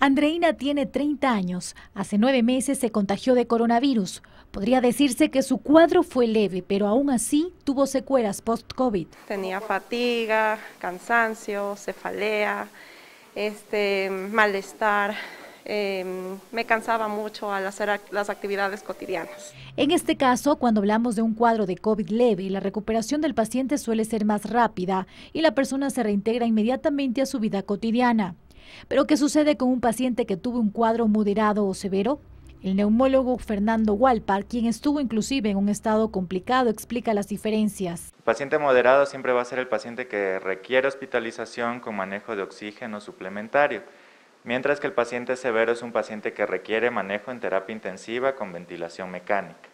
Andreina tiene 30 años. Hace nueve meses se contagió de coronavirus. Podría decirse que su cuadro fue leve, pero aún así tuvo secuelas post-COVID. Tenía fatiga, cansancio, cefalea, este, malestar. Em, me cansaba mucho al hacer las actividades cotidianas. En este caso, cuando hablamos de un cuadro de COVID leve, la recuperación del paciente suele ser más rápida y la persona se reintegra inmediatamente a su vida cotidiana. Pero ¿qué sucede con un paciente que tuvo un cuadro moderado o severo? El neumólogo Fernando Walpar, quien estuvo inclusive en un estado complicado, explica las diferencias. El paciente moderado siempre va a ser el paciente que requiere hospitalización con manejo de oxígeno suplementario, mientras que el paciente severo es un paciente que requiere manejo en terapia intensiva con ventilación mecánica.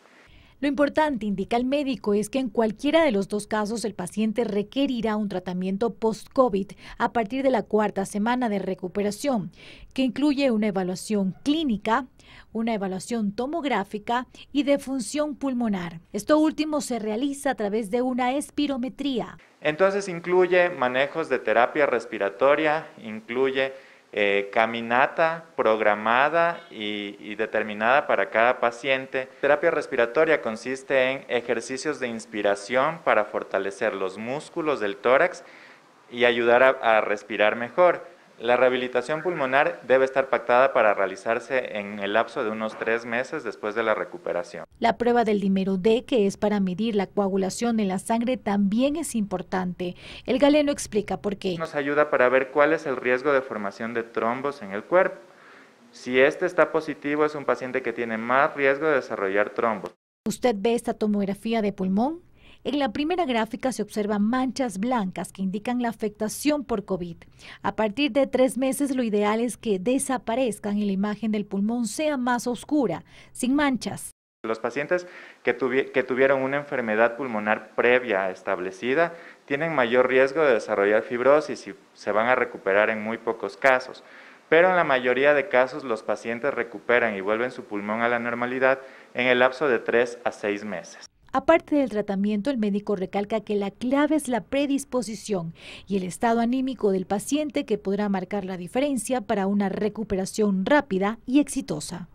Lo importante, indica el médico, es que en cualquiera de los dos casos el paciente requerirá un tratamiento post-COVID a partir de la cuarta semana de recuperación, que incluye una evaluación clínica, una evaluación tomográfica y de función pulmonar. Esto último se realiza a través de una espirometría. Entonces incluye manejos de terapia respiratoria, incluye eh, caminata programada y, determinada para cada paciente. Terapia respiratoria consiste en ejercicios de inspiración para fortalecer los músculos del tórax y ayudar a respirar mejor. La rehabilitación pulmonar debe estar pactada para realizarse en el lapso de unos tres meses después de la recuperación. La prueba del dímero D, que es para medir la coagulación en la sangre, también es importante. El galeno explica por qué. Nos ayuda para ver cuál es el riesgo de formación de trombos en el cuerpo. Si este está positivo, es un paciente que tiene más riesgo de desarrollar trombos. ¿Usted ve esta tomografía de pulmón? En la primera gráfica se observan manchas blancas que indican la afectación por COVID. A partir de tres meses lo ideal es que desaparezcan y la imagen del pulmón sea más oscura, sin manchas. Los pacientes que, tuvieron una enfermedad pulmonar previa establecida tienen mayor riesgo de desarrollar fibrosis y se van a recuperar en muy pocos casos. Pero en la mayoría de casos los pacientes recuperan y vuelven su pulmón a la normalidad en el lapso de tres a seis meses. Aparte del tratamiento, el médico recalca que la clave es la predisposición y el estado anímico del paciente que podrá marcar la diferencia para una recuperación rápida y exitosa.